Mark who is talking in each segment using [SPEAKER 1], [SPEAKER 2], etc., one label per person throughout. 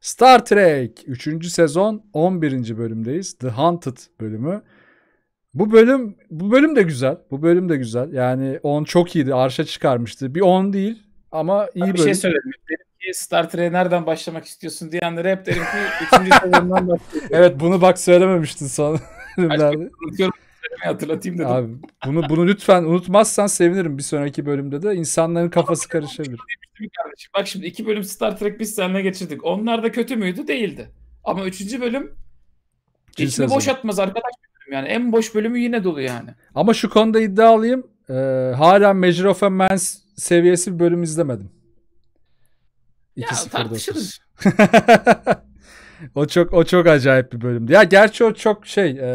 [SPEAKER 1] Star Trek 3. sezon 11. bölümdeyiz. The Haunted bölümü. Bu bölüm bu bölüm de güzel. Bu bölüm de güzel. Yani 10 çok iyiydi. Arşa çıkarmıştı. Bir 10 değil
[SPEAKER 2] ama iyi ben bir şey bölüm. şey söyledim. Star Trek'e nereden başlamak istiyorsun diyenlere hep derim ki
[SPEAKER 1] 3. sezondan başlayalım. Evet bunu bak söylememiştin son bölümlerde. hatırlatayım dedim. Abi bunu bunu lütfen unutmazsan sevinirim bir sonraki bölümde de insanların kafası karışabilir
[SPEAKER 2] kardeşim? Bak şimdi iki bölüm Star Trek biz seninle geçirdik. Onlar da kötü müydü? Değildi. Ama üçüncü bölüm
[SPEAKER 1] içini boşaltmaz
[SPEAKER 2] arkadaş yani. En boş bölümü yine dolu yani.
[SPEAKER 1] Ama şu konuda iddialıyım. Ee, hala major of a Man's seviyesi bir bölüm izlemedim.
[SPEAKER 2] İki ya tartışırız.
[SPEAKER 1] o çok o çok acayip bir bölümdü. Ya gerçi o çok şey e,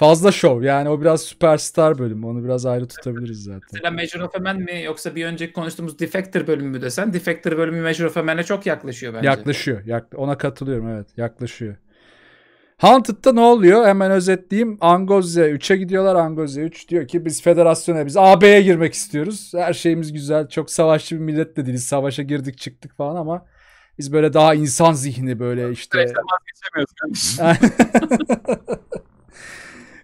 [SPEAKER 1] Fazla şov yani o biraz süperstar bölümü onu biraz ayrı tutabiliriz zaten.
[SPEAKER 2] Mesela Major of Man mi yoksa bir önceki konuştuğumuz Defector bölümü mü desen Defector bölümü Major of Man'e çok yaklaşıyor bence. Yaklaşıyor
[SPEAKER 1] yak ona katılıyorum evet yaklaşıyor. Hunted'da ne oluyor? Hemen özetleyeyim. Angozya 3'e gidiyorlar. Angozya 3 diyor ki biz federasyona, biz AB'ye girmek istiyoruz. Her şeyimiz güzel. Çok savaşçı bir millet de değiliz. Savaşa girdik çıktık falan ama biz böyle daha insan zihni böyle işte.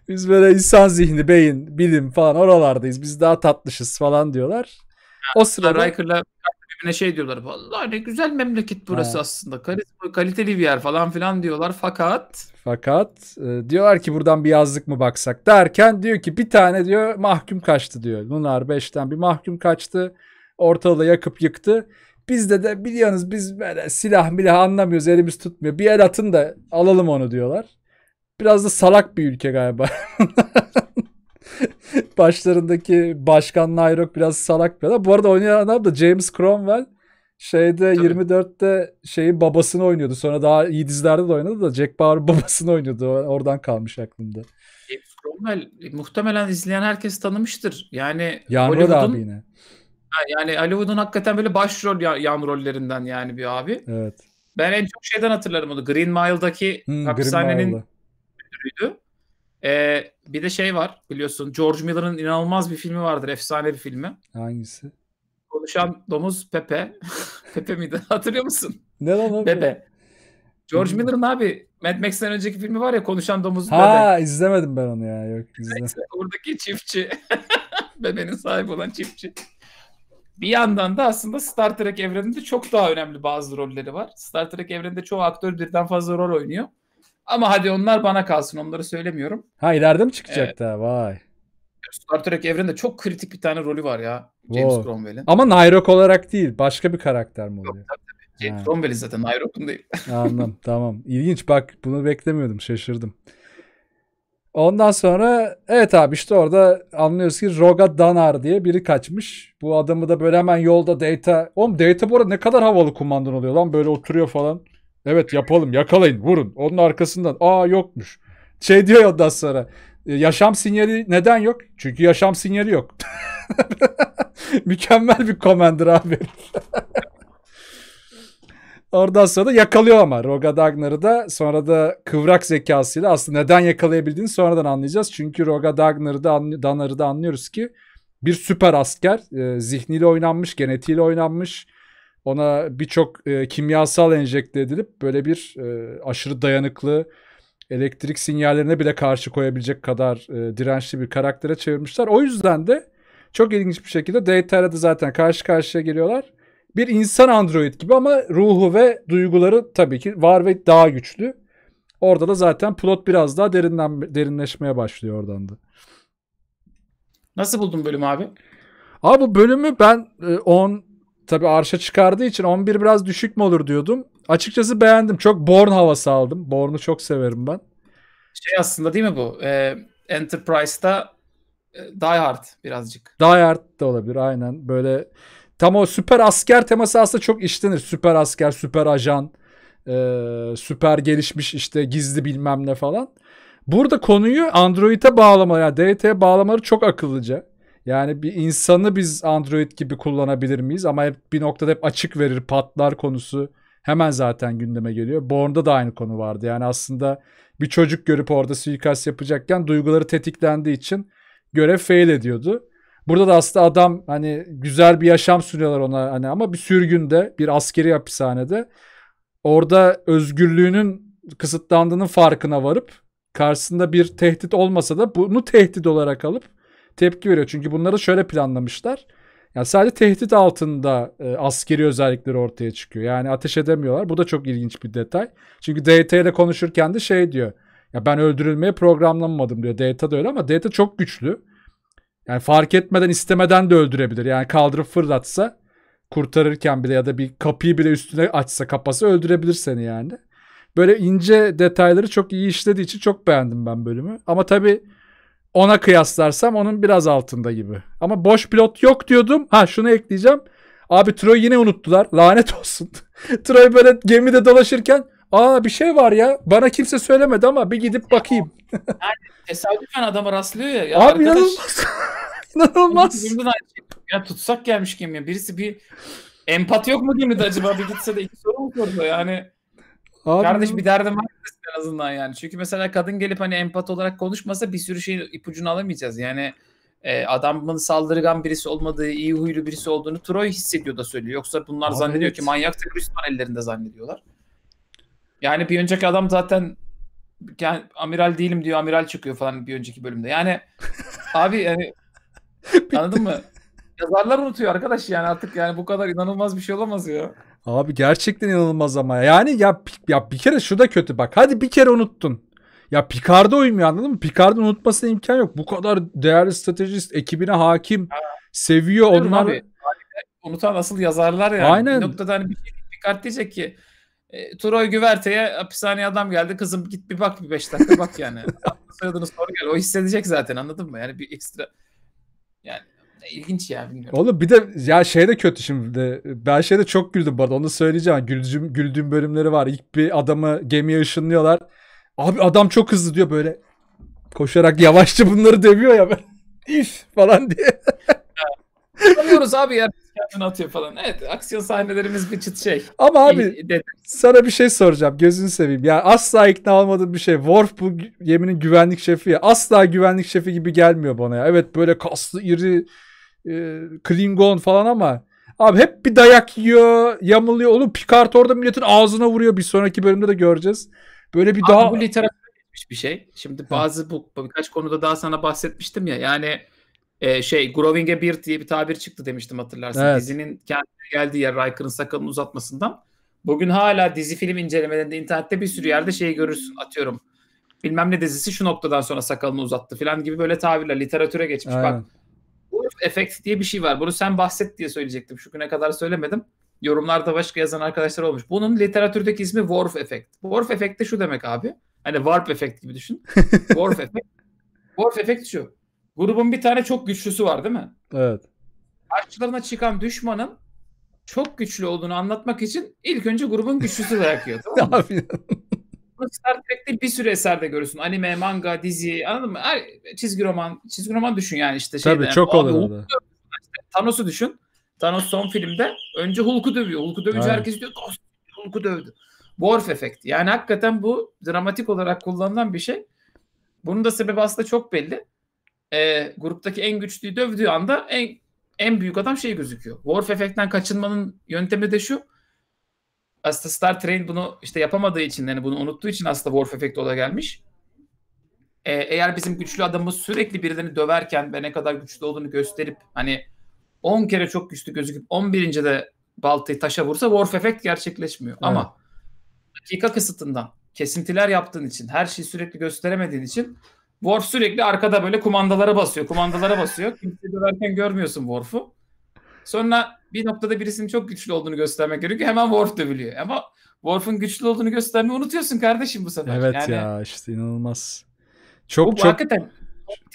[SPEAKER 1] Biz böyle insan zihni, beyin, bilim falan oralardayız. Biz daha tatlışız
[SPEAKER 2] falan diyorlar. O sırada Riker'la birbirine şey diyorlar. Vallahi ne güzel memleket burası Ha. aslında. Karizma, kaliteli bir yer falan filan diyorlar. Fakat
[SPEAKER 1] fakat e, diyorlar ki buradan bir yazlık mı baksak derken diyor ki bir tane diyor mahkum kaçtı diyor. Bunlar beşten bir mahkum kaçtı. Ortalığı yakıp yıktı. Bizde de biliyorsunuz biz böyle silah milah anlamıyoruz elimiz tutmuyor. Bir el atın da alalım onu diyorlar biraz da salak bir ülke galiba. Başlarındaki başkan Nayrok biraz salak bir adam. Bu arada oynayan adam da James Cromwell şeyde Tabii. 24'te şeyin babasını oynuyordu. Sonra daha iyi dizilerde de oynadı da Jack Bauer babasını oynuyordu. Oradan kalmış aklımda.
[SPEAKER 2] James Cromwell e, muhtemelen izleyen herkes tanımıştır. Yani Yağmur abi yine. Yani Hollywood'un hakikaten böyle başrol ya- yağmur rollerinden yani bir abi. Evet. Ben en çok şeyden hatırlarım onu. Green Mile'daki hmm, hapishanenin Green ödülüydü. Ee, bir de şey var biliyorsun George Miller'ın inanılmaz bir filmi vardır. Efsane bir filmi. Hangisi? Konuşan domuz Pepe. Pepe miydi? Hatırlıyor musun?
[SPEAKER 1] Ne lan o? Pepe.
[SPEAKER 2] George hmm. Miller'ın abi Mad Max'ten önceki filmi var ya konuşan domuz ha, Ha
[SPEAKER 1] izlemedim ben onu ya. Yok izlemedim. Evet,
[SPEAKER 2] oradaki çiftçi. Bebenin sahibi olan çiftçi. Bir yandan da aslında Star Trek evreninde çok daha önemli bazı rolleri var. Star Trek evreninde çoğu aktör birden fazla rol oynuyor. Ama hadi onlar bana kalsın. Onları söylemiyorum.
[SPEAKER 1] Ha ileride mi çıkacak evet. da? Vay.
[SPEAKER 2] Star Trek evreninde çok kritik bir tane rolü var ya. James wow. Cromwell'in. Ama
[SPEAKER 1] Nyrok olarak değil. Başka bir karakter mi oluyor? Yok, tabii,
[SPEAKER 2] tabii. James Cromwell'in zaten Nyrok'un değil. Anladım.
[SPEAKER 1] Tamam. İlginç. Bak bunu beklemiyordum. Şaşırdım. Ondan sonra evet abi işte orada anlıyoruz ki Roga Danar diye biri kaçmış. Bu adamı da böyle hemen yolda Data... Oğlum Data bu arada ne kadar havalı kumandan oluyor lan böyle oturuyor falan. Evet yapalım yakalayın vurun. Onun arkasından aa yokmuş. Şey diyor ya ondan sonra. E, yaşam sinyali neden yok? Çünkü yaşam sinyali yok. Mükemmel bir komandır abi. Oradan sonra da yakalıyor ama Roga Dagnar'ı da sonra da kıvrak zekasıyla aslında neden yakalayabildiğini sonradan anlayacağız. Çünkü Roga Dagnar'ı da, Dagnar'ı da anlıyoruz ki bir süper asker. E, zihniyle oynanmış, genetiğiyle oynanmış ona birçok e, kimyasal enjekte edilip böyle bir e, aşırı dayanıklı elektrik sinyallerine bile karşı koyabilecek kadar e, dirençli bir karaktere çevirmişler. O yüzden de çok ilginç bir şekilde Dayter'e de zaten karşı karşıya geliyorlar. Bir insan android gibi ama ruhu ve duyguları tabii ki var ve daha güçlü. Orada da zaten plot biraz daha derinden derinleşmeye başlıyor oradan da. Nasıl buldun bölüm abi? Abi bu bölümü ben 10 e, tabii arşa çıkardığı için 11 biraz düşük mü olur diyordum. Açıkçası beğendim. Çok Born havası aldım. Born'u çok severim ben.
[SPEAKER 2] Şey aslında değil mi bu? Ee, Enterprise'da e, Die Hard birazcık.
[SPEAKER 1] Die Hard da olabilir aynen. Böyle tam o süper asker teması aslında çok işlenir. Süper asker, süper ajan, e, süper gelişmiş işte gizli bilmem ne falan. Burada konuyu Android'e bağlamaları, yani DT'ye bağlamaları çok akıllıca. Yani bir insanı biz Android gibi kullanabilir miyiz? Ama hep bir noktada hep açık verir patlar konusu hemen zaten gündeme geliyor. Born'da da aynı konu vardı. Yani aslında bir çocuk görüp orada suikast yapacakken duyguları tetiklendiği için görev fail ediyordu. Burada da aslında adam hani güzel bir yaşam sürüyorlar ona hani ama bir sürgünde, bir askeri hapishanede orada özgürlüğünün kısıtlandığının farkına varıp karşısında bir tehdit olmasa da bunu tehdit olarak alıp tepki veriyor. Çünkü bunları şöyle planlamışlar. Yani sadece tehdit altında e, askeri özellikleri ortaya çıkıyor. Yani ateş edemiyorlar. Bu da çok ilginç bir detay. Çünkü DT ile konuşurken de şey diyor. Ya ben öldürülmeye programlanmadım diyor. Data da öyle ama Data çok güçlü. Yani fark etmeden istemeden de öldürebilir. Yani kaldırıp fırlatsa kurtarırken bile ya da bir kapıyı bile üstüne açsa kapası öldürebilir seni yani. Böyle ince detayları çok iyi işlediği için çok beğendim ben bölümü. Ama tabii ona kıyaslarsam onun biraz altında gibi. Ama boş pilot yok diyordum. Ha şunu ekleyeceğim. Abi Troy yine unuttular. Lanet olsun. Troy böyle gemide dolaşırken Aa bir şey var ya. Bana kimse söylemedi ama bir gidip bakayım. yani
[SPEAKER 2] tesadüfen adama rastlıyor ya. ya Abi arkadaş, inanılmaz. inanılmaz. Ya tutsak gelmiş gemiye. Birisi bir empat yok mu gemide acaba? Bir gitse de iki soru mu sordu yani.
[SPEAKER 1] Abi, Kardeş bir derdim
[SPEAKER 2] var en azından yani. Çünkü mesela kadın gelip hani empat olarak konuşmasa bir sürü şey ipucunu alamayacağız. Yani e, adamın saldırgan birisi olmadığı, iyi huylu birisi olduğunu Troy hissediyor da söylüyor. Yoksa bunlar abi zannediyor evet. ki manyak terörist var ellerinde zannediyorlar. Yani bir önceki adam zaten yani, amiral değilim diyor, amiral çıkıyor falan bir önceki bölümde. Yani abi yani anladın mı? Yazarlar unutuyor arkadaş yani artık yani bu kadar inanılmaz bir şey olamaz ya.
[SPEAKER 1] Abi gerçekten inanılmaz ama. Yani ya ya bir kere şu da kötü bak. Hadi bir kere unuttun. Ya Picard'a uymuyor anladın mı? Picard'ın unutmasına imkan yok. Bu kadar değerli stratejist, ekibine hakim, ha. seviyor Bilmiyorum onlar. Abi.
[SPEAKER 2] Unutan asıl yazarlar yani. Aynen. Bir noktada hani bir şey Picard diyecek ki e, Troy Güverte'ye hapishaneye adam geldi. Kızım git bir bak bir beş dakika bak yani. Soyadını sonra gel. O hissedecek zaten anladın mı? Yani bir ekstra yani ilginç ya bilmiyorum.
[SPEAKER 1] Oğlum bir de ya şey de kötü şimdi. Ben şeyde çok güldüm bu arada onu söyleyeceğim. Güldüğüm, güldüğüm bölümleri var. İlk bir adamı gemiye ışınlıyorlar. Abi adam çok hızlı diyor böyle. Koşarak yavaşça bunları dövüyor ya. Böyle. İf falan diye.
[SPEAKER 2] Anlıyoruz abi ya kendini atıyor falan. Evet aksiyon sahnelerimiz bir çıt şey. Ama abi İyi,
[SPEAKER 1] sana bir şey soracağım gözünü seveyim. Ya asla ikna olmadığım bir şey. Worf bu geminin güvenlik şefi ya. Asla güvenlik şefi gibi gelmiyor bana ya. Evet böyle kaslı iri e, Klingon falan ama abi hep bir dayak yiyor, yamılıyor. Oğlum Picard orada milletin ağzına vuruyor. Bir sonraki bölümde de göreceğiz. Böyle bir abi daha... Bu
[SPEAKER 2] literatür bir şey. Şimdi bazı bu birkaç konuda daha sana bahsetmiştim ya. Yani e, şey Growing a Beard diye bir tabir çıktı demiştim hatırlarsın. Evet. Dizinin kendine geldiği yer Riker'ın sakalını uzatmasından. Bugün hala dizi film incelemelerinde internette bir sürü yerde şey görürsün atıyorum. Bilmem ne dizisi şu noktadan sonra sakalını uzattı falan gibi böyle tabirler literatüre geçmiş. Aynen. Bak Wolf Effect diye bir şey var. Bunu sen bahset diye söyleyecektim. Şu güne kadar söylemedim. Yorumlarda başka yazan arkadaşlar olmuş. Bunun literatürdeki ismi Worf Effect. Worf Effect de şu demek abi. Hani Warp Effect gibi düşün. Worf Effect. Worf Effect şu. Grubun bir tane çok güçlüsü var değil mi? Evet. Karşılarına çıkan düşmanın çok güçlü olduğunu anlatmak için ilk önce grubun güçlüsü bırakıyor. Tamam mı? Star Trek'te bir sürü eserde görürsün. Anime, manga, dizi anladın mı? Her, çizgi roman, çizgi roman düşün yani işte. Şeyden. Tabii çok olur orada. Thanos'u düşün. Thanos son filmde önce Hulk'u dövüyor. Hulk'u dövünce evet. herkes diyor Hulk'u dövdü. Worf efekti. Yani hakikaten bu dramatik olarak kullanılan bir şey. Bunun da sebebi aslında çok belli. E, gruptaki en güçlüyü dövdüğü anda en en büyük adam şey gözüküyor. Worf efektten kaçınmanın yöntemi de şu aslında Star Train bunu işte yapamadığı için yani bunu unuttuğu için aslında Wolf Effect ola gelmiş. Ee, eğer bizim güçlü adamımız sürekli birilerini döverken ve ne kadar güçlü olduğunu gösterip hani 10 kere çok güçlü gözüküp 11. de baltayı taşa vursa Wolf Effect gerçekleşmiyor. Evet. Ama dakika kısıtından kesintiler yaptığın için her şeyi sürekli gösteremediğin için Worf sürekli arkada böyle kumandalara basıyor. Kumandalara basıyor. Kimse döverken görmüyorsun Worf'u. Sonra bir noktada birisinin çok güçlü olduğunu göstermek gerekiyor. Hemen Worf dövülüyor. Ama Worf'un güçlü olduğunu göstermeyi unutuyorsun kardeşim bu sefer. Evet yani, ya
[SPEAKER 1] işte inanılmaz. Çok bu, çok hakikaten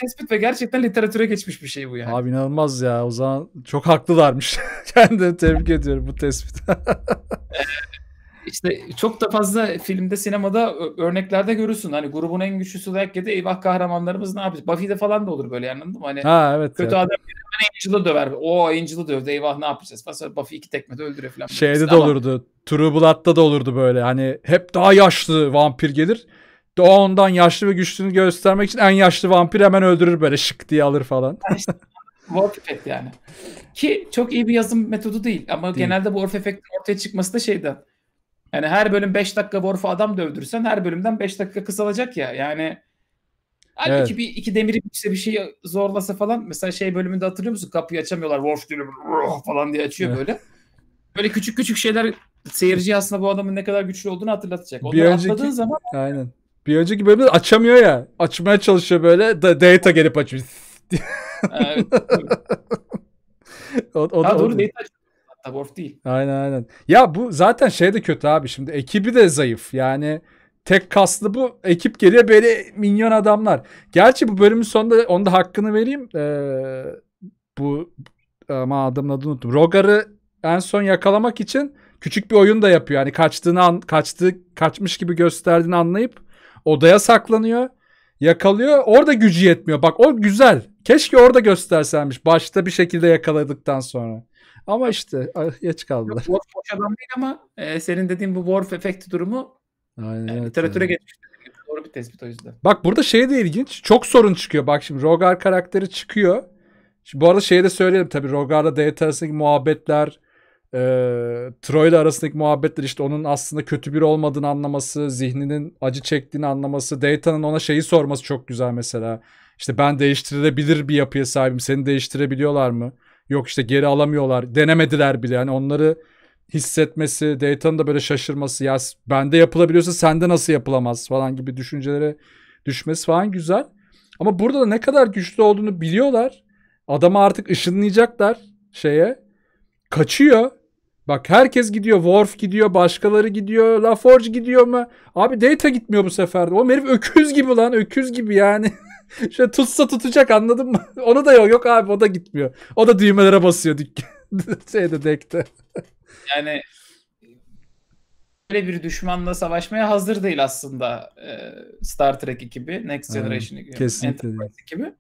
[SPEAKER 2] tespit ve gerçekten literatüre geçmiş bir şey bu yani.
[SPEAKER 1] Abi inanılmaz ya. O zaman çok haklılarmış. Kendimi tebrik ediyorum bu tespit.
[SPEAKER 2] İşte çok da fazla filmde, sinemada örneklerde görürsün. Hani grubun en güçlüsü dayak yedi. Eyvah kahramanlarımız ne yapacak? Buffy'de falan da olur böyle anladın mı? Hani ha, evet, kötü evet. adam hani Angel'ı döver. O Angel'ı dövdü. Eyvah ne yapacağız? Mesela Buffy iki tekmede öldürüyor falan. Şeyde de Ama...
[SPEAKER 1] olurdu. True Blood'da da olurdu böyle. Hani hep daha yaşlı vampir gelir. Doğa ondan yaşlı ve güçlüğünü göstermek için en yaşlı vampir hemen öldürür böyle şık diye alır falan. İşte,
[SPEAKER 2] Warp Effect yani. Ki çok iyi bir yazım metodu değil ama değil. genelde bu Warp Effect'in ortaya çıkması da şeyden yani her bölüm 5 dakika Worf'a adam dövdürsen her bölümden 5 dakika kısalacak ya. Yani halbuki evet. bir iki demiri işte bir şey zorlasa falan mesela şey bölümünde hatırlıyor musun? Kapıyı açamıyorlar. Worf diyor falan diye açıyor evet. böyle. Böyle küçük küçük şeyler seyirci aslında bu adamın ne kadar güçlü olduğunu hatırlatacak. Onları bir önceki, atladığın zaman
[SPEAKER 1] aynen. Bir önceki bölümde açamıyor ya. Açmaya çalışıyor böyle. Da, data gelip açmış. evet. o, o, Daha o, doğru data hatta değil. Aynen aynen. Ya bu zaten şey de kötü abi şimdi ekibi de zayıf yani tek kaslı bu ekip geriye böyle minyon adamlar. Gerçi bu bölümün sonunda onda hakkını vereyim. Ee, bu ama adamın adını unuttum. Rogar'ı en son yakalamak için küçük bir oyun da yapıyor. Yani kaçtığını an, kaçtı kaçmış gibi gösterdiğini anlayıp odaya saklanıyor. Yakalıyor. Orada gücü yetmiyor. Bak o güzel. Keşke orada göstersenmiş. Başta bir şekilde yakaladıktan sonra. Ama işte geç kaldılar.
[SPEAKER 2] Boş, boş adam değil ama e, senin dediğin bu
[SPEAKER 1] Worf efekti durumu Aynen, e, literatüre yani. geçmiş.
[SPEAKER 2] Doğru bir tespit o yüzden.
[SPEAKER 1] Bak burada şey de ilginç. Çok sorun çıkıyor. Bak şimdi Rogar karakteri çıkıyor. Şimdi bu arada şeyi de söyleyelim tabii Rogar'la Data arasındaki muhabbetler e, Troy'la arasındaki muhabbetler işte onun aslında kötü biri olmadığını anlaması, zihninin acı çektiğini anlaması, Data'nın ona şeyi sorması çok güzel mesela. İşte ben değiştirilebilir bir yapıya sahibim, seni değiştirebiliyorlar mı? Yok işte geri alamıyorlar. Denemediler bile. Yani onları hissetmesi, Dayton'ın da böyle şaşırması. Ya bende yapılabiliyorsa sende nasıl yapılamaz falan gibi düşüncelere düşmesi falan güzel. Ama burada da ne kadar güçlü olduğunu biliyorlar. Adamı artık ışınlayacaklar şeye. Kaçıyor. Bak herkes gidiyor. Worf gidiyor. Başkaları gidiyor. LaForge gidiyor mu? Abi Data gitmiyor bu sefer O herif öküz gibi lan. Öküz gibi yani. Şöyle tutsa tutacak anladın mı? Onu da yok. Yok abi o da gitmiyor. O da düğmelere basıyor dükkan. Şeyde dekte.
[SPEAKER 2] yani böyle bir düşmanla savaşmaya hazır değil aslında e, Star Trek ekibi, Next Generation ekibi, Kesinlikle. Enterprise ekibi.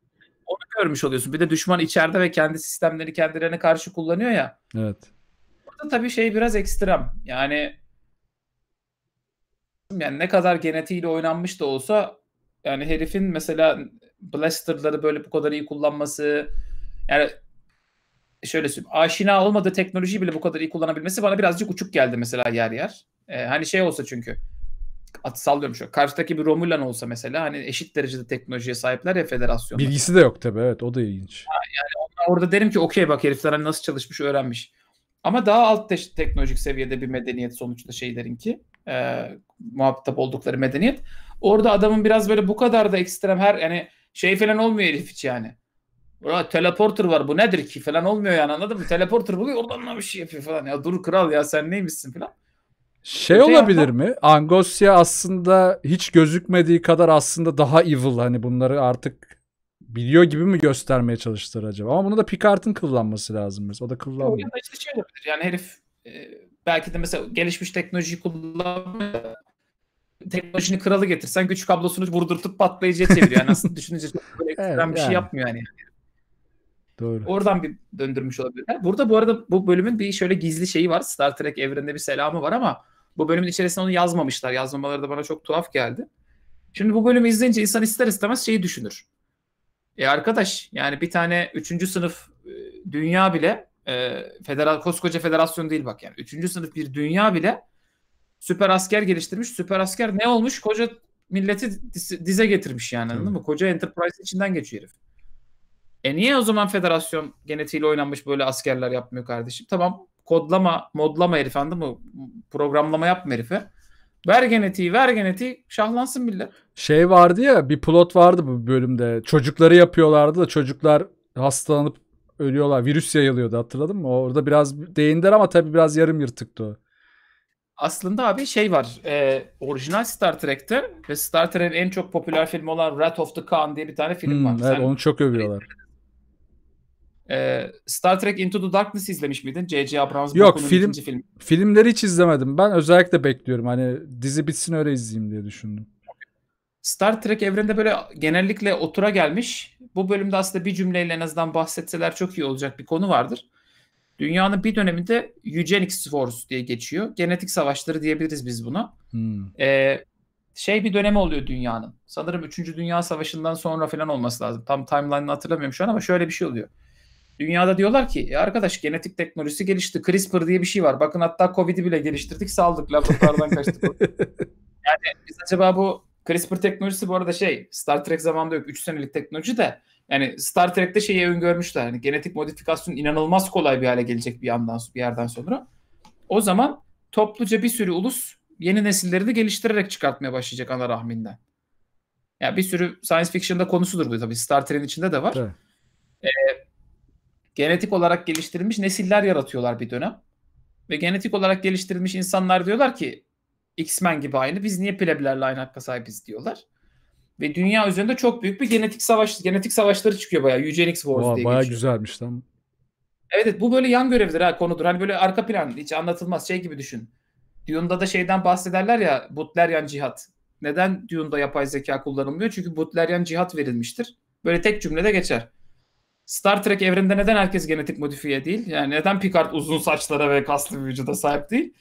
[SPEAKER 2] Onu görmüş oluyorsun. Bir de düşman içeride ve kendi sistemleri kendilerine karşı kullanıyor ya. Evet. Burada tabii şey biraz ekstrem. Yani yani ne kadar genetiğiyle oynanmış da olsa yani herifin mesela blasterları böyle bu kadar iyi kullanması yani şöyle söyleyeyim aşina olmadığı teknolojiyi bile bu kadar iyi kullanabilmesi bana birazcık uçuk geldi mesela yer yer. Ee, hani şey olsa çünkü at sallıyorum şu karşıdaki bir Romulan olsa mesela hani eşit derecede teknolojiye sahipler ya federasyon. Bilgisi de yok tabi evet o da ilginç. Yani orada derim ki okey bak herifler hani nasıl çalışmış öğrenmiş. Ama daha alt te- teknolojik seviyede bir medeniyet sonuçta şeylerinki. E, muhatap oldukları medeniyet. Orada adamın biraz böyle bu kadar da ekstrem her yani şey falan olmuyor herif hiç yani. Ura, teleporter var bu nedir ki falan olmuyor yani anladın mı? Teleporter buluyor oradan ne bir şey yapıyor falan. Ya dur kral ya sen neymişsin falan. Şey Öte olabilir yandan... mi?
[SPEAKER 1] Angosya aslında hiç gözükmediği kadar aslında daha evil. Hani bunları artık biliyor gibi mi göstermeye çalıştılar acaba? Ama bunu da Picard'ın kullanması lazım mesela. O da kullanmıyor. Ya da
[SPEAKER 2] işte şey olabilir. Yani herif e, belki de mesela gelişmiş teknoloji kullanmıyor teknolojinin kralı getirsen güç kablosunu vurdurtup patlayıcıya çeviriyor. Yani aslında düşününce çok böyle evet, bir şey yani. şey yapmıyor yani. Doğru. Oradan bir döndürmüş olabilirler. Burada bu arada bu bölümün bir şöyle gizli şeyi var. Star Trek evrende bir selamı var ama bu bölümün içerisinde onu yazmamışlar. Yazmamaları da bana çok tuhaf geldi. Şimdi bu bölümü izleyince insan ister istemez şeyi düşünür. E arkadaş yani bir tane üçüncü sınıf e, dünya bile e, federal koskoca federasyon değil bak yani Üçüncü sınıf bir dünya bile süper asker geliştirmiş. Süper asker ne olmuş? Koca milleti dize getirmiş yani anladın mı? Koca Enterprise içinden geçiyor herif. E niye o zaman federasyon genetiğiyle oynanmış böyle askerler yapmıyor kardeşim? Tamam kodlama, modlama herif anladın mı? Programlama yapma herife. Ver genetiği, ver genetiği şahlansın millet.
[SPEAKER 1] Şey vardı ya bir plot vardı bu bölümde. Çocukları yapıyorlardı da çocuklar hastalanıp ölüyorlar. Virüs yayılıyordu hatırladın mı? Orada biraz değindir ama tabii biraz yarım yırtıktı o
[SPEAKER 2] aslında abi şey var. E, orijinal Star Trek'te ve Star Trek'in en çok popüler filmi olan Wrath of the Khan diye bir tane film hmm, var. Evet Sen,
[SPEAKER 1] onu çok övüyorlar.
[SPEAKER 2] E, Star Trek Into the Darkness izlemiş miydin? J.J. Abrams'ın Yok film, film.
[SPEAKER 1] filmleri hiç izlemedim. Ben özellikle bekliyorum. Hani dizi bitsin öyle izleyeyim diye düşündüm.
[SPEAKER 2] Star Trek evrende böyle genellikle otura gelmiş. Bu bölümde aslında bir cümleyle en azından bahsetseler çok iyi olacak bir konu vardır. Dünyanın bir döneminde Eugenics Wars diye geçiyor. Genetik savaşları diyebiliriz biz buna. Hmm. Ee, şey bir dönemi oluyor dünyanın. Sanırım 3. Dünya Savaşı'ndan sonra falan olması lazım. Tam timeline'ını hatırlamıyorum şu an ama şöyle bir şey oluyor. Dünyada diyorlar ki e arkadaş genetik teknolojisi gelişti. CRISPR diye bir şey var. Bakın hatta Covid'i bile geliştirdik saldık. Laboratuvardan kaçtık. yani biz acaba bu CRISPR teknolojisi bu arada şey Star Trek zamanında yok. 3 senelik teknoloji de yani Star Trek'te şeyi öngörmüşler. Hani genetik modifikasyon inanılmaz kolay bir hale gelecek bir yandan bir yerden sonra. O zaman topluca bir sürü ulus yeni nesilleri de geliştirerek çıkartmaya başlayacak ana rahminden. Ya yani bir sürü science fiction'da konusudur bu tabii. Star Trek'in içinde de var. Ee, genetik olarak geliştirilmiş nesiller yaratıyorlar bir dönem. Ve genetik olarak geliştirilmiş insanlar diyorlar ki X-Men gibi aynı. Biz niye pleblerle aynı hakka sahibiz diyorlar. Ve dünya üzerinde çok büyük bir genetik savaş, genetik savaşları çıkıyor bayağı. Eugenics Wars Oha, diye Bayağı
[SPEAKER 1] geçiyor. güzelmiş lan.
[SPEAKER 2] Evet, evet bu böyle yan görevdir ha konudur. Hani böyle arka plan hiç anlatılmaz şey gibi düşün. Dune'da da şeyden bahsederler ya Butlerian cihat. Neden Dune'da yapay zeka kullanılmıyor? Çünkü Butlerian cihat verilmiştir. Böyle tek cümlede geçer. Star Trek evrende neden herkes genetik modifiye değil? Yani neden Picard uzun saçlara ve kaslı bir vücuda sahip değil?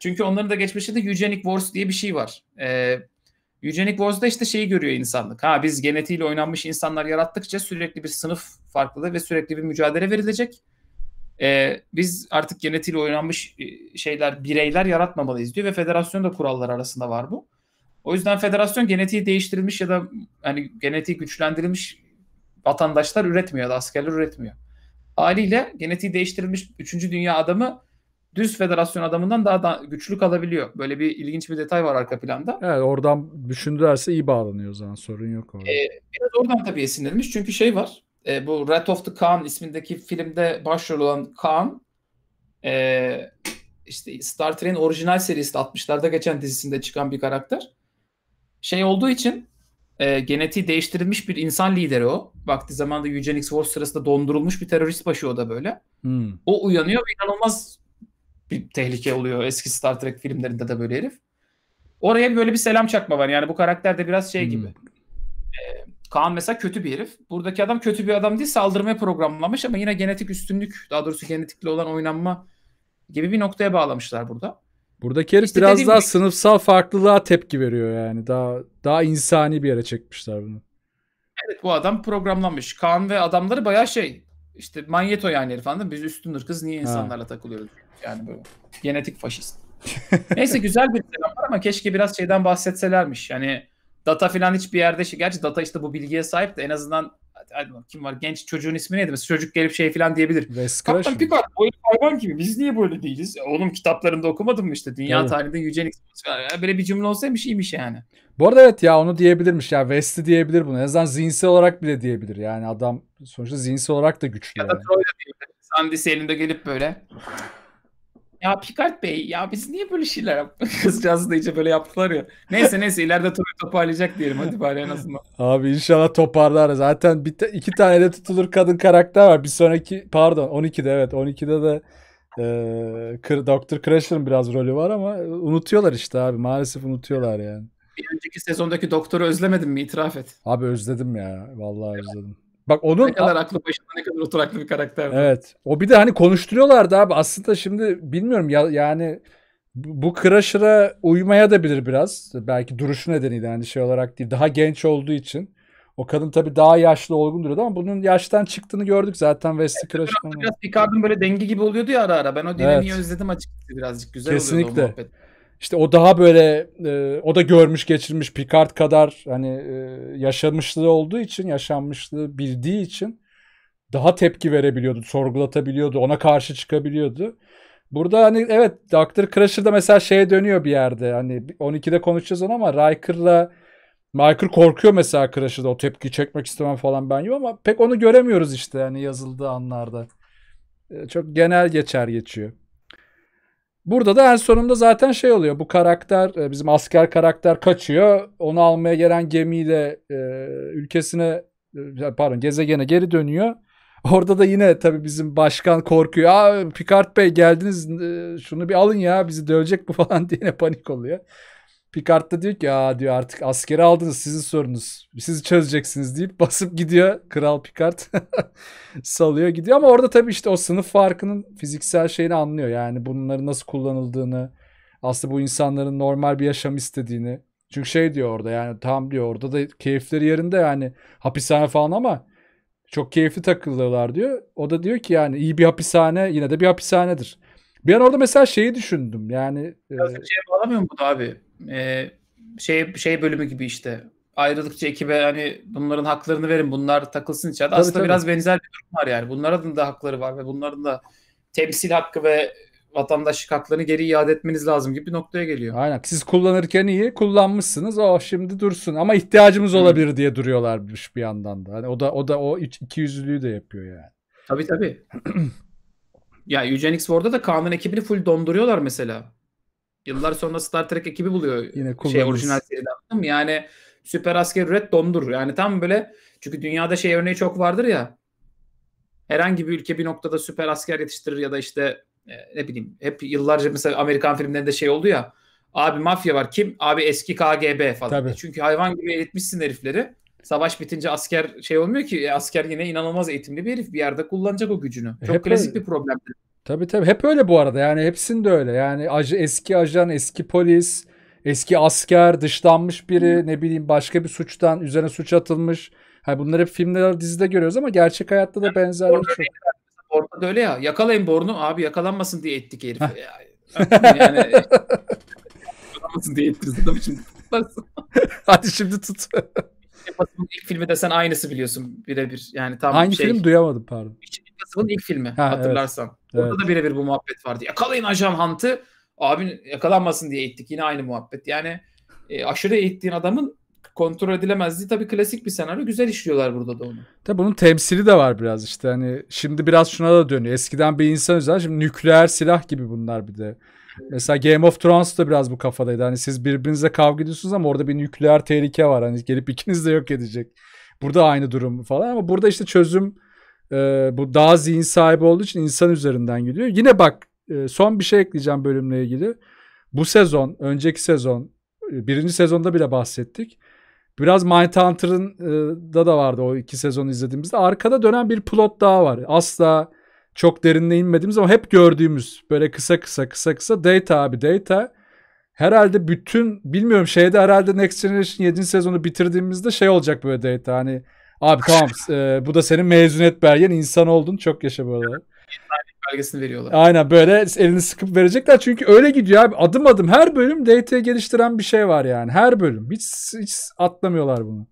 [SPEAKER 2] Çünkü onların da geçmişinde Eugenic Wars diye bir şey var. Ee, Eugenic Wars'da işte şeyi görüyor insanlık. Ha biz genetiğiyle oynanmış insanlar yarattıkça sürekli bir sınıf farklılığı ve sürekli bir mücadele verilecek. Ee, biz artık genetiğiyle oynanmış e, şeyler, bireyler yaratmamalıyız diyor ve federasyon da kurallar arasında var bu. O yüzden federasyon genetiği değiştirilmiş ya da hani genetiği güçlendirilmiş vatandaşlar üretmiyor ya da askerler üretmiyor. Haliyle genetiği değiştirilmiş 3. Dünya adamı düz federasyon adamından daha da güçlü kalabiliyor. Böyle bir ilginç bir detay var arka planda. Evet
[SPEAKER 1] oradan düşündülerse iyi bağlanıyor o zaman sorun yok orada.
[SPEAKER 2] Ee, biraz oradan tabii esinlenmiş çünkü şey var. E, bu Red of the Khan ismindeki filmde başrol olan Khan e, işte Star Trek'in orijinal serisi 60'larda geçen dizisinde çıkan bir karakter. Şey olduğu için e, genetiği değiştirilmiş bir insan lideri o. Vakti zamanda Eugenics Wars sırasında dondurulmuş bir terörist başı o da böyle. Hmm. O uyanıyor ve inanılmaz bir tehlike oluyor. Eski Star Trek filmlerinde de böyle herif. Oraya böyle bir selam çakma var. Yani bu karakter de biraz şey gibi. Hmm. Ee, Kaan mesela kötü bir herif. Buradaki adam kötü bir adam değil saldırmaya programlamış ama yine genetik üstünlük daha doğrusu genetikle olan oynanma gibi bir noktaya bağlamışlar burada.
[SPEAKER 1] Buradaki herif işte biraz daha gibi... sınıfsal farklılığa tepki veriyor yani. Daha daha insani bir yere çekmişler bunu.
[SPEAKER 2] Evet bu adam programlanmış. Kaan ve adamları bayağı şey işte manyeto yani herif anladın Biz üstün kız niye insanlarla ha. takılıyoruz? Yani böyle genetik faşist. Neyse güzel bir selam şey var ama keşke biraz şeyden bahsetselermiş. Yani data falan hiçbir yerde şey. Gerçi data işte bu bilgiye sahip de en azından know, kim var genç çocuğun ismi neydi? Mesela çocuk gelip şey falan diyebilir. Kaptan Picard boyun hayvan gibi biz niye böyle değiliz? Oğlum kitaplarında okumadım mı işte dünya evet. tarihinde Yüce böyle bir cümle olsaymış iyiymiş yani.
[SPEAKER 1] Bu arada evet ya onu diyebilirmiş ya West'i diyebilir bunu. En azından zihinsel olarak bile diyebilir yani adam sonuçta zihinsel olarak da güçlü.
[SPEAKER 2] Ya yani. da Troy'da diyebilir. Sandy elinde gelip böyle ya Picard Bey ya biz niye böyle şeyler yaptık? Kızcağız da iyice böyle yaptılar ya. Neyse neyse ileride Troy toparlayacak diyelim hadi bari en azından.
[SPEAKER 1] Abi inşallah toparlar. Zaten bir te- iki tane de tutulur kadın karakter var. Bir sonraki pardon 12'de evet 12'de de e, Dr. Crusher'ın biraz rolü var ama unutuyorlar işte abi. Maalesef unutuyorlar yani.
[SPEAKER 2] Bir önceki sezondaki doktoru özlemedin mi? itiraf et.
[SPEAKER 1] Abi özledim ya.
[SPEAKER 2] Vallahi özledim. Bak onun ne kadar aklı başında ne kadar oturaklı bir karakter.
[SPEAKER 1] Evet. O bir de hani konuşturuyorlardı abi. Aslında şimdi bilmiyorum ya yani bu Crusher'a uymaya da bilir biraz. Belki duruşu nedeniyle hani şey olarak değil. Daha genç olduğu için. O kadın tabii daha yaşlı olgun duruyordu ama bunun yaştan çıktığını gördük zaten Wesley evet, Crusher'ın.
[SPEAKER 2] Biraz Picard'ın böyle dengi gibi oluyordu ya ara ara. Ben o dinamiği evet. özledim açıkçası birazcık. Güzel Kesinlikle. oluyordu o muhabbet.
[SPEAKER 1] İşte o daha böyle e, o da görmüş geçirmiş Picard kadar hani e, yaşamışlığı olduğu için yaşanmışlığı bildiği için daha tepki verebiliyordu, sorgulatabiliyordu, ona karşı çıkabiliyordu. Burada hani evet Dr. Crusher'da mesela şeye dönüyor bir yerde hani 12'de konuşacağız onu ama Riker'la Michael korkuyor mesela Crusher'da o tepki çekmek istemem falan ben gibi ama pek onu göremiyoruz işte yani yazıldığı anlarda. E, çok genel geçer geçiyor. Burada da en sonunda zaten şey oluyor. Bu karakter e, bizim asker karakter kaçıyor. Onu almaya gelen gemiyle e, ülkesine e, pardon gezegene geri dönüyor. Orada da yine tabii bizim başkan korkuyor. Aa Picard Bey geldiniz e, şunu bir alın ya bizi dövecek bu falan diye panik oluyor. Picard da diyor ki ya diyor artık askeri aldınız sizin sorunuz. Siz çözeceksiniz deyip basıp gidiyor Kral Picard. salıyor gidiyor ama orada tabii işte o sınıf farkının fiziksel şeyini anlıyor. Yani bunların nasıl kullanıldığını aslında bu insanların normal bir yaşam istediğini. Çünkü şey diyor orada yani tam diyor orada da keyifleri yerinde yani hapishane falan ama çok keyifli takılırlar diyor. O da diyor ki yani iyi bir hapishane yine de bir hapishanedir. Bir an orada mesela şeyi düşündüm yani.
[SPEAKER 2] Biraz e... şey bağlamıyor mu bu da abi? e, şey şey bölümü gibi işte ayrılıkçı ekibe hani bunların haklarını verin bunlar takılsın içeride. Tabii, Aslında tabii. biraz benzer bir durum var yani. Bunların da hakları var ve bunların da temsil hakkı ve vatandaşlık haklarını geri iade etmeniz lazım gibi bir noktaya geliyor. Aynen. Siz
[SPEAKER 1] kullanırken iyi kullanmışsınız. O şimdi dursun ama ihtiyacımız olabilir diye duruyorlarmış bir yandan da. Hani o da o da o iki yüzlülüğü de yapıyor yani.
[SPEAKER 2] Tabii tabii. ya Eugenics orada da Kaan'ın ekibini full donduruyorlar mesela. Yıllar sonra Star Trek ekibi buluyor Yine kullanırız. şey orijinal seriden. Yani süper asker üret dondur. Yani tam böyle çünkü dünyada şey örneği çok vardır ya. Herhangi bir ülke bir noktada süper asker yetiştirir ya da işte e, ne bileyim hep yıllarca mesela Amerikan filmlerinde şey oldu ya. Abi mafya var. Kim? Abi eski KGB falan. Tabii. E, çünkü hayvan gibi eğitmişsin herifleri. Savaş bitince asker şey olmuyor ki. E, asker yine inanılmaz eğitimli bir herif. Bir yerde kullanacak o gücünü. Çok hep klasik bir problem.
[SPEAKER 1] Tabii tabii hep öyle bu arada yani hepsinde öyle yani eski ajan eski polis eski asker dışlanmış biri ne bileyim başka bir suçtan üzerine suç atılmış. Hani bunlar hep filmler dizide görüyoruz ama gerçek hayatta da benzer. yani, şey. çok.
[SPEAKER 2] Orada da öyle ya yakalayın Born'u abi yakalanmasın diye ettik herife ya. yani yakalanmasın diye ettirdi tabii şimdi Hadi şimdi tut. İlk filmi desen aynısı biliyorsun birebir. Yani tam Hangi şey, film
[SPEAKER 1] duyamadım pardon.
[SPEAKER 2] Russell'ın ilk filmi ha, hatırlarsan. Evet. Orada evet. da birebir bu muhabbet vardı. Yakalayın Ajan Hunt'ı. Abin yakalanmasın diye ittik Yine aynı muhabbet. Yani e, aşırı eğittiğin adamın kontrol edilemezdi tabii klasik bir senaryo. Güzel işliyorlar burada da onu.
[SPEAKER 1] Tabii bunun temsili de var biraz işte. Hani şimdi biraz şuna da dönüyor. Eskiden bir insan özel şimdi nükleer silah gibi bunlar bir de. Mesela Game of Thrones da biraz bu kafadaydı. Hani siz birbirinize kavga ediyorsunuz ama orada bir nükleer tehlike var. Hani gelip ikiniz de yok edecek. Burada aynı durum falan ama burada işte çözüm e, bu daha zihin sahibi olduğu için insan üzerinden gidiyor. Yine bak e, son bir şey ekleyeceğim bölümle ilgili. Bu sezon, önceki sezon, e, birinci sezonda bile bahsettik. Biraz Mindhunter'ın e, da da vardı o iki sezonu izlediğimizde. Arkada dönen bir plot daha var. Asla çok derinine inmediğimiz ama hep gördüğümüz böyle kısa kısa kısa kısa data abi data. Herhalde bütün bilmiyorum şeyde herhalde Next Generation 7. sezonu bitirdiğimizde şey olacak böyle data hani Abi tamam e, bu da senin mezuniyet belgen insan oldun çok yaşa bu arada. belgesini veriyorlar. Aynen böyle elini sıkıp verecekler çünkü öyle gidiyor abi adım adım her bölüm DT geliştiren bir şey var yani her bölüm hiç, hiç atlamıyorlar bunu.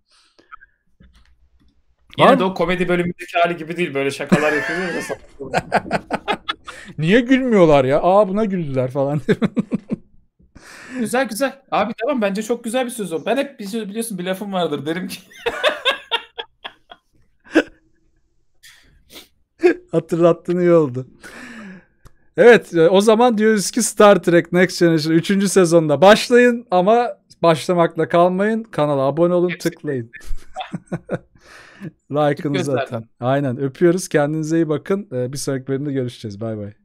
[SPEAKER 1] Yine de o
[SPEAKER 2] komedi bölümündeki hali gibi değil böyle şakalar yapıyorlar
[SPEAKER 1] Niye gülmüyorlar ya? Aa buna güldüler falan.
[SPEAKER 2] güzel güzel. Abi tamam bence çok güzel bir söz o. Ben hep biliyorsun bir lafım vardır derim ki
[SPEAKER 1] Hatırlattın iyi oldu. Evet e, o zaman diyoruz ki Star Trek Next Generation 3. sezonda başlayın ama başlamakla kalmayın. Kanala abone olun tıklayın. Like'ını zaten. Aynen öpüyoruz kendinize iyi bakın. E, bir sonraki bölümde görüşeceğiz bay bay.